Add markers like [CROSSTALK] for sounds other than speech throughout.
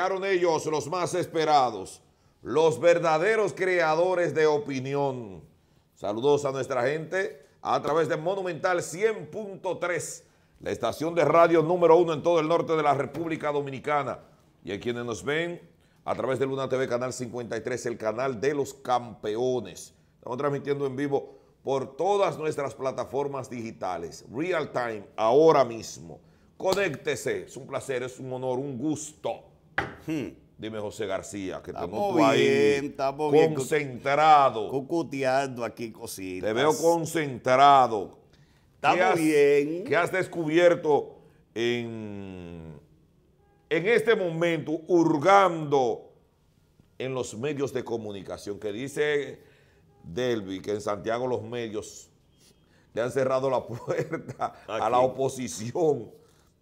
llegaron ellos los más esperados, los verdaderos creadores de opinión. Saludos a nuestra gente a través de Monumental 100.3, la estación de radio número uno en todo el norte de la República Dominicana. Y a quienes nos ven a través de Luna TV Canal 53, el canal de los campeones. Estamos transmitiendo en vivo por todas nuestras plataformas digitales, real time, ahora mismo. Conéctese, es un placer, es un honor, un gusto Hmm, dime José García, que estamos bien, ahí concentrado. cucuteando aquí cositas. Te veo concentrado. Estamos bien. Has, has descubierto en, en este momento, hurgando en los medios de comunicación? Que dice Delvi que en Santiago los medios le han cerrado la [LAUGHS] puerta a la oposición,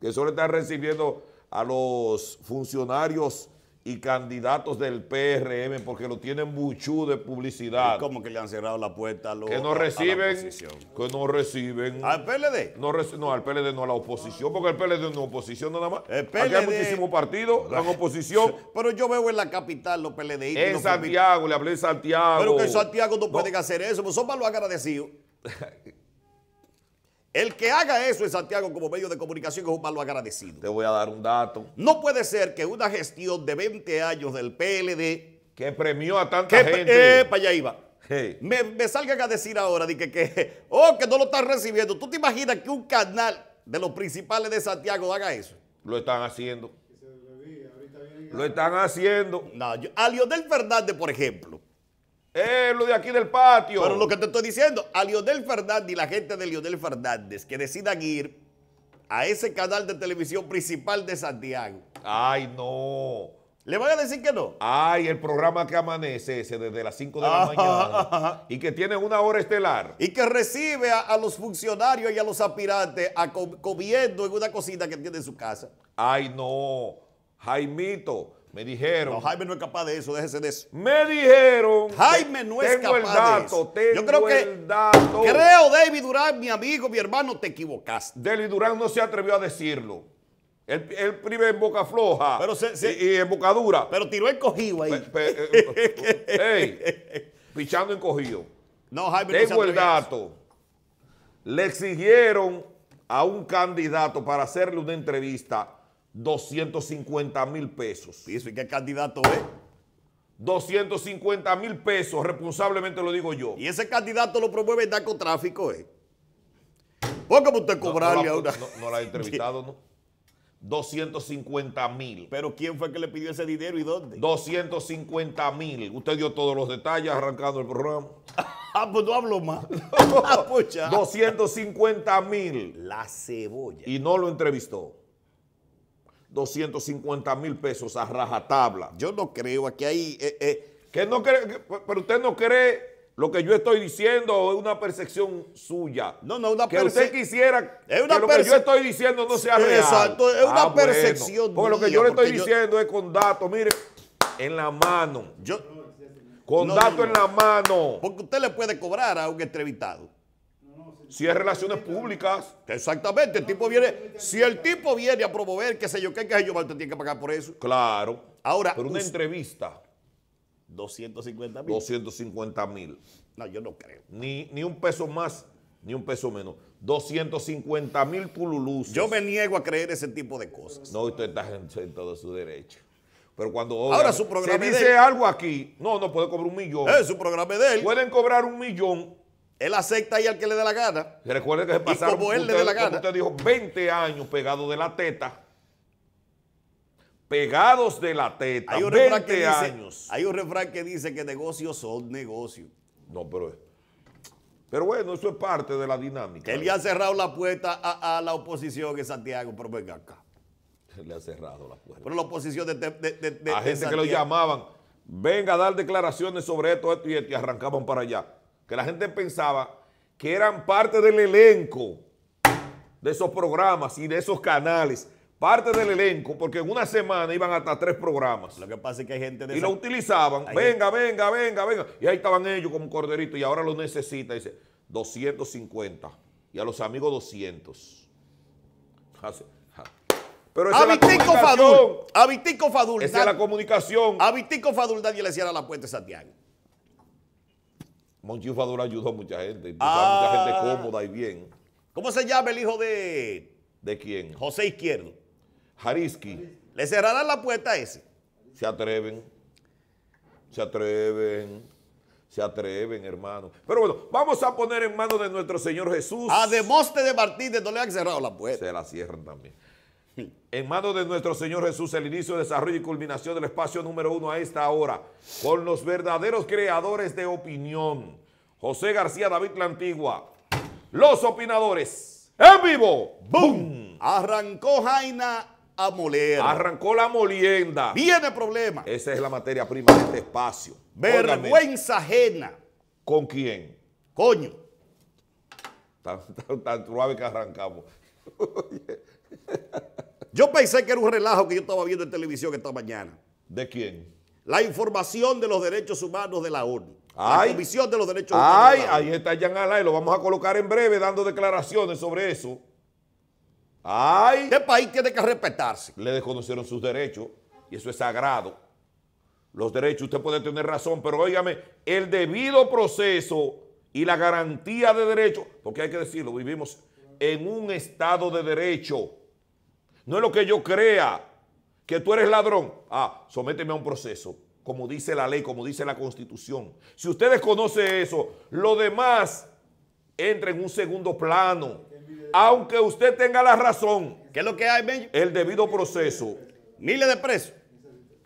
que solo están recibiendo a los funcionarios y candidatos del PRM porque lo tienen mucho de publicidad. como que le han cerrado la puerta a los que no reciben, que no reciben al PLD. No, no, al PLD no a la oposición, porque el PLD no oposición nada más. El PLD, Aquí hay muchísimos partidos, en oposición. [LAUGHS] Pero yo veo en la capital los PLD En Santiago, le hablé de Santiago. Pero que Santiago no, puede hacer eso, pues son los agradecidos. [LAUGHS] El que haga eso en Santiago como medio de comunicación es un malo agradecido. Te voy a dar un dato. No puede ser que una gestión de 20 años del PLD... Que premió a tanta que, gente. Eh, para allá iba. Me, me, salgan a decir ahora que, oh, que no lo están recibiendo. ¿Tú te imaginas que un canal de los principales de Santiago haga eso? Lo están haciendo. Lo están haciendo. a Lionel Fernández, por ejemplo, ¡Eh, lo de aquí del patio. Pero lo que te estoy diciendo, a Lionel Fernández y la gente de Lionel Fernández que decidan ir a ese canal de televisión principal de Santiago. Ay, no. ¿Le van a decir que no? Ay, el programa que amanece ese desde las 5 de la mañana y que tiene una hora estelar. Y que recibe a, los funcionarios y a los aspirantes comiendo en una cocina que tiene en su casa. Ay, no. Jaimito, me dijeron. No, Jaime no es capaz de eso, déjese de eso. Me dijeron. Jaime no es capaz dato, de eso. Yo creo que. Creo, David Durán, mi amigo, mi hermano, te equivocaste. David Durán no se atrevió a decirlo. Él, él en boca floja pero y, en boca Pero tiró el cogido ahí. hey, eh, eh, [LAUGHS] pichando en cogido. No, Jaime Tengo no Tengo el dato. Le exigieron a un candidato para hacerle una entrevista 250 mil pesos. ¿Y qué candidato es? 250 mil pesos, responsablemente lo digo yo. Y ese candidato lo promueve el narcotráfico, ¿eh? qué usted cobrarle no, no la, a ha entrevistado, ¿no? 250 mil. ¿Pero quién fue que le pidió ese dinero y dónde? 250 mil. Usted dio todos los detalles arrancando el programa. [LAUGHS] ah, pues no hablo más. 250 [LAUGHS] ah, pues mil. La cebolla. Y no lo entrevistó. 250 mil pesos a rajatabla. Yo no creo, aquí hay... Eh, eh. Que no pero usted no cree lo que yo estoy diciendo o es una percepción suya. No, no, una percepción... Que usted quisiera es que lo que yo estoy diciendo no sea real. Exacto, es ah, una percepción Porque lo que yo le estoy diciendo es con datos, mire, en la mano. Yo... Con datos en la mano. Porque usted le puede cobrar a un entrevistado. Si es relaciones públicas, exactamente, el tipo viene, si el tipo viene a promover qué sé yo qué, qué sé yo, te tiene que pagar por eso. Claro. Ahora, Pero una entrevista. 250 mil. 250 mil. No, yo no creo. Ni, ni un peso más, ni un peso menos. 250 mil pululus. Yo me niego a creer ese tipo de cosas. No, usted está en, todo su derecho. Pero cuando ahora su programa se dice algo aquí, no, no puede cobrar un millón. Es eh, su programa de él. Pueden cobrar un millón él acepta ahí al que le dé la gana. Y recuerde que se pasaron, como él le dé la gana. Usted dijo 20 años pegado de la teta. Pegados de la teta. Hay un refrán que años. hay un refrán que dice que negocios son negocios. No, pero pero bueno, eso es parte de la dinámica. él ya ha cerrado la puerta a, la oposición en Santiago, pero venga acá. Le ha cerrado la puerta. Pero la oposición de, de, A gente que lo llamaban, venga a dar declaraciones sobre esto, esto y esto, y arrancaban para allá que la gente pensaba que eran parte del elenco de esos programas y de esos canales, parte del elenco, porque en una semana iban hasta tres programas. Lo que pasa es que hay gente de... Y lo utilizaban, venga, venga, venga, venga. Y ahí estaban ellos como corderito. y ahora lo necesita, dice, 250. Y a los amigos 200. Pero esa Fadul. vitico Fadul. Esa es la comunicación. Vitico Fadul, nadie le cierra la puerta a Santiago. Monchufador ayudó a mucha gente. a mucha gente ah. cómoda y bien. ¿Cómo se llama el hijo de...? ¿De quién? José Izquierdo. Jariski. ¿Le cerrarán la puerta a ese? Se atreven. Se atreven. Se atreven, hermano. Pero bueno, vamos a poner en manos de nuestro Señor Jesús. A Demoste de Martínez no le han cerrado la puerta. Se la cierran también. En manos de nuestro Señor Jesús, el inicio, desarrollo y culminación del espacio número uno a esta hora, con los verdaderos creadores de opinión. José García David La Antigua, los opinadores, en vivo, ¡boom! Arrancó Jaina a moler. Arrancó la molienda. Viene problema. Esa es la materia prima de este espacio. Vergüenza ajena. ¿Con quién? Coño. Tan, tan, tan suave que arrancamos. [LAUGHS] Yo pensé que era un relajo que yo estaba viendo en televisión esta mañana. ¿De quién? La información de los derechos humanos de la ONU. la Comisión de los Derechos Humanos. Ay, ahí está Jan Alain, lo vamos a colocar en breve dando declaraciones sobre eso. Ay. Este país tiene que respetarse. Le desconocieron sus derechos y eso es sagrado. Los derechos, usted puede tener razón, pero óigame, el debido proceso y la garantía de derechos, porque hay que decirlo, vivimos en un estado de derecho no es lo que yo crea que tú eres ladrón. Ah, sométeme a un proceso, como dice la ley, como dice la constitución. Si ustedes conocen eso, lo demás entra en un segundo plano. Aunque usted tenga la razón. ¿Qué es lo que hay, El debido proceso. Miles de presos.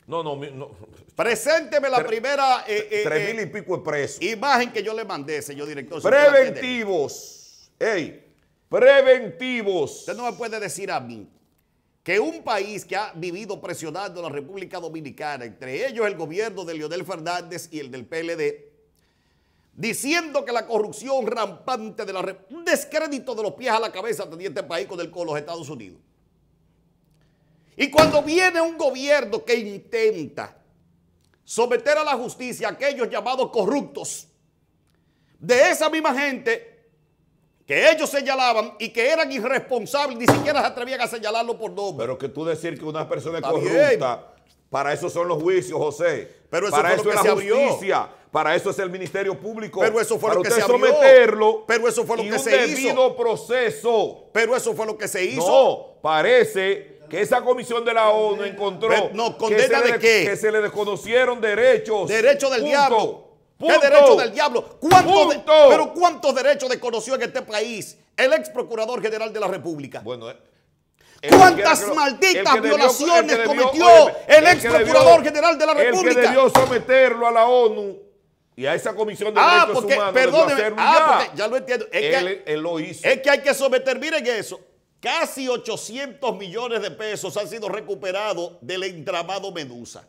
No, no, no. Presénteme la primera. Eh, eh, tres eh, mil y pico de presos. Imagen que yo le mandé, señor director. Preventivos. Ey, preventivos. Usted no me puede decir a mí que un país que ha vivido presionando a la República Dominicana, entre ellos el gobierno de Leonel Fernández y el del PLD, diciendo que la corrupción rampante de la descrédito de los pies a la cabeza tenía este país con, el, con los Estados Unidos. Y cuando viene un gobierno que intenta someter a la justicia a aquellos llamados corruptos, de esa misma gente que ellos señalaban y que eran irresponsables, ni siquiera se atrevían a señalarlo por nombre. Pero que tú decir que una persona es corrupta, para eso son los juicios, José. Pero para eso es la justicia. Para eso es el Ministerio Público. Pero eso fue para lo que se abrió. someterlo. Pero eso fue lo y que un debido proceso. Pero eso fue lo que se hizo. No, parece que esa comisión de la ONU encontró que, se le, desconocieron derechos. Derechos del diablo del diablo? ¿Cuántos pero ¿cuántos derechos desconoció en este país el ex procurador general de la República? Bueno, eh, ¿Cuántas malditas violaciones cometió el, ex procurador general de la República? El que debió someterlo a la ONU y a esa comisión de ah, derechos porque, humanos. ah, ya. ya lo entiendo. Es que, él lo hizo. Es que hay que someter, miren eso. Casi 800 millones de pesos han sido recuperados del entramado Medusa.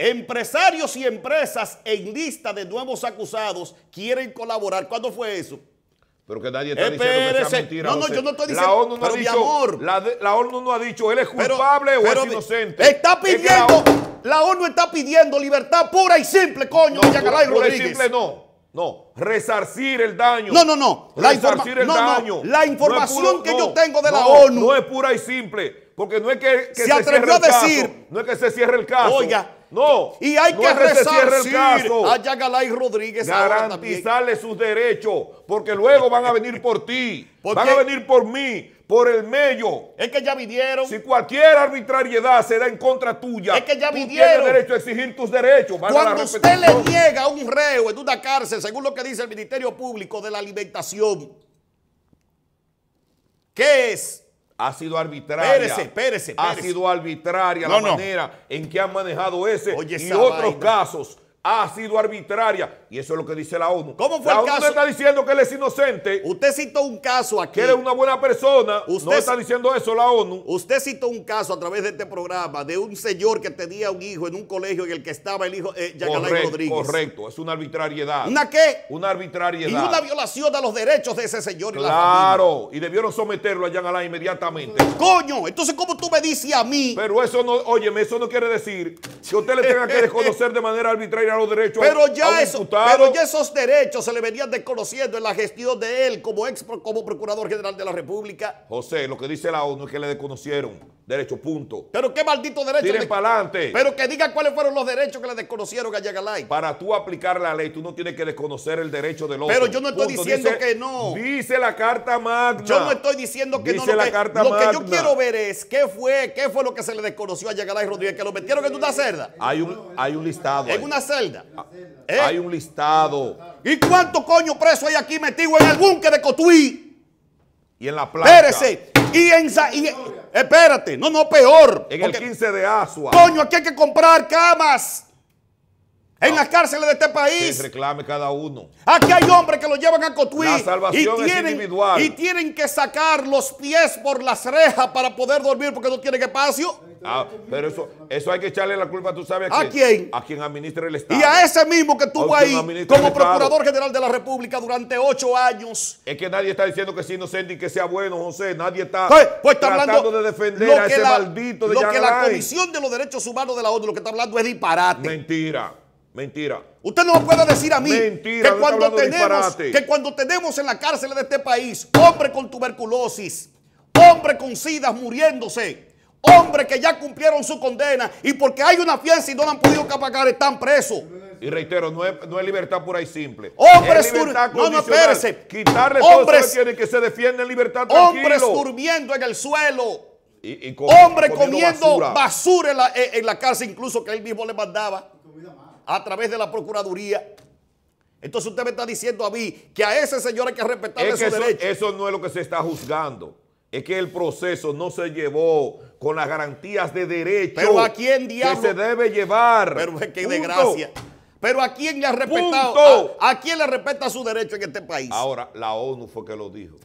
Empresarios y empresas en lista de nuevos acusados quieren colaborar. ¿Cuándo fue eso? Pero que nadie está diciendo que sea mentira. No, no, yo no estoy diciendo. La ONU no ha dicho, mi amor. La, ONU no ha dicho, él es culpable o es inocente. Está pidiendo, la, ONU, está pidiendo libertad pura y simple, coño, no, simple no. No, resarcir el daño. No, no, no. La resarcir el la información que yo tengo de la ONU. No es pura y simple. Porque no es que, se, cierre atrevió a decir. Caso, no es que se cierre el caso. Oiga, no. Y hay que resarcir a Yagalay Rodríguez. Garantizarle sus derechos, porque luego van a venir por ti, van a venir por mí, por el medio. Es que ya vinieron. Si cualquier arbitrariedad se da en contra tuya, que ya Tú tienes derecho a exigir tus derechos. Cuando usted le niega a un reo en una cárcel, según lo que dice el Ministerio Público de la Alimentación, ¿qué es? ha sido arbitraria. Espérese, Ha sido arbitraria la manera en que han manejado ese y otros casos ha sido arbitraria. Y eso es lo que dice la ONU. ¿Cómo fue el ONU caso? No está diciendo que él es inocente. Usted citó un caso aquí. Que él es una buena persona. Usted no está diciendo eso la ONU. Usted citó un caso a través de este programa de un señor que tenía un hijo en un colegio en el que estaba el hijo eh, correcto, Rodríguez. Correcto, es una arbitrariedad. ¿Una qué? Una arbitrariedad. Y una violación a los derechos de ese señor y claro, familia. Claro, y debieron someterlo a Yanalá inmediatamente. Coño, entonces ¿cómo tú me dices a mí? Pero eso no, óyeme, eso no quiere decir que usted le tenga que desconocer [LAUGHS] de manera arbitraria pero ya Pero ya esos derechos se le venían desconociendo en la gestión de él como ex como procurador general de la República. José, lo que dice la ONU es que le desconocieron Derecho, punto. Pero qué maldito derecho. Tiren para adelante. Pero que diga cuáles fueron los derechos que le desconocieron a Yagalay. Para tú aplicar la ley, tú no tienes que desconocer el derecho del otro. Pero yo no estoy diciendo que no. Dice la Carta Magna. Yo no estoy diciendo que no. Lo, la que, carta lo que yo quiero ver es qué fue, qué fue lo que se le desconoció a Yagalay Rodríguez, que lo metieron en una celda. Hay un, hay un listado. En una celda. Ah, ¿Eh? Hay un listado. ¿Y cuánto coño preso hay aquí metido en el búnker de Cotuí? Y en la playa. Espérese. Y en, espérate, no, no, peor. En el 15 de Asua. Coño, aquí hay que comprar camas. En las cárceles de este país. Que reclame cada uno. Aquí hay hombres que lo llevan a Cotuí. La salvación y tienen, individual. Y tienen que sacar los pies por las rejas para poder dormir porque no tienen espacio. Ah, pero eso, eso hay que echarle la culpa, tú sabes. ¿A, ¿A quién? A quien administra el Estado. Y a ese mismo que estuvo ahí como Procurador General de la República durante ocho años. Es que nadie está diciendo que sea inocente y que sea bueno, José. Nadie está, pues, pues tratando de defender a ese maldito de Lo que la Comisión de los Derechos Humanos de la ONU lo que está hablando es disparate. Mentira. Mentira. Usted no puede decir a mí que, cuando tenemos, en la cárcel de este país hombre con tuberculosis, hombre con SIDA muriéndose, Hombres que ya cumplieron su condena y porque hay una fianza y no la han podido pagar están presos. Y reitero, no es, libertad pura y simple. Hombres no, Quitarle hombres, que se defiende libertad Hombres durmiendo en el suelo. hombres comiendo, basura, en, la, cárcel, incluso que él mismo le mandaba. A través de la Procuraduría. Entonces usted me está diciendo a mí que a ese señor hay que respetarle su derecho. Eso no es lo que se está juzgando es que el proceso no se llevó con las garantías de derecho pero a quién que se debe llevar. Pero es que de Pero a quién le ha respetado, a, quién le respeta su derecho en este país. Ahora, la ONU fue que lo dijo.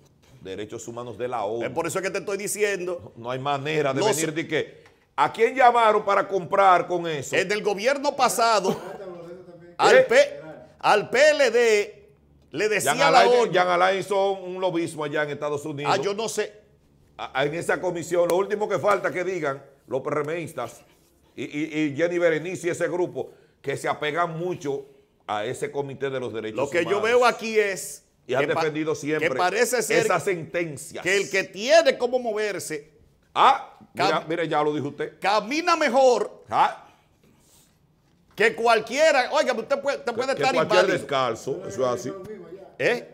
Derechos humanos de la ONU. Es por eso que te estoy diciendo. No, hay manera de venir de que. ¿A quién llamaron para comprar con eso? El gobierno pasado. [LAUGHS] ¿Eh? al, PLD le decía la ONU. Alain hizo un lobismo allá en Estados Unidos. Ah, yo no sé en esa comisión, lo último que falta que digan los PRMistas y, Jenny Berenice y ese grupo que se apegan mucho a ese comité de los derechos humanos. Lo que yo veo aquí es... Y ha defendido siempre que parece sentencia. Que el que tiene cómo moverse... Ah, ya lo dijo usted. Camina mejor ah. que cualquiera. Oiga, usted puede, usted puede que, estar que cualquier descalzo, eso es así. ¿Eh?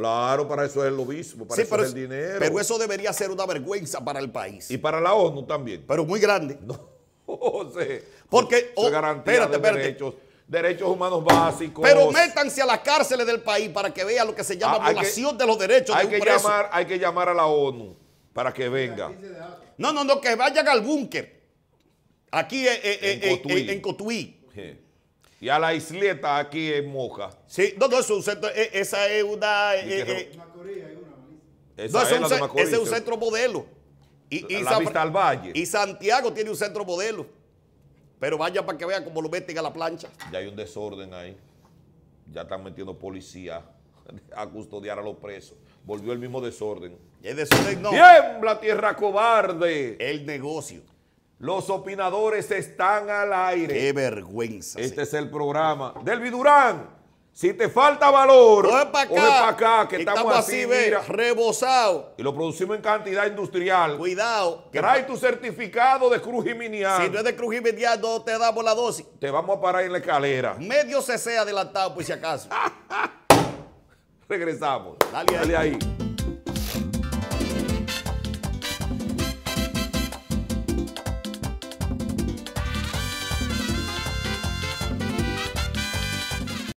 Claro, para eso es el mismo, para eso es el dinero. Pero eso debería ser una vergüenza para el país. Y para la ONU también. Pero muy grande. [LAUGHS] No, sé. Porque, oh, garantía de derechos derechos humanos básicos. Pero métanse a las cárceles del país para que vean lo que se llama ah, violación de los derechos hay que Llamar, hay que llamar a la ONU para que venga. No, no, no, que vayan al búnker. Aquí eh, eh, eh, en, Cotuí. en y a la isleta aquí en Moja. Sí, no, no, eso, e, esa es una... E, e, esa es, ese es un centro modelo. Y, valle. y Santiago tiene un centro modelo. Pero vaya para que vean cómo lo meten a la plancha. Ya hay un desorden ahí. Ya están metiendo policía [LAUGHS] a custodiar a los presos. Volvió el mismo desorden. Y el desorden no. ¡Tiembla, tierra cobarde! El negocio. Los opinadores están al aire. Qué vergüenza. Este es el programa. Delvi Durán, si te falta valor, coge para acá, que, estamos, así, rebosado. Y lo producimos en cantidad industrial. Cuidado. Trae tu certificado de cruz Si no es de cruz no te damos la dosis. Te vamos a parar en la escalera. Medio CC adelantado, por si acaso. [LAUGHS] Regresamos. Dale Dale ahí.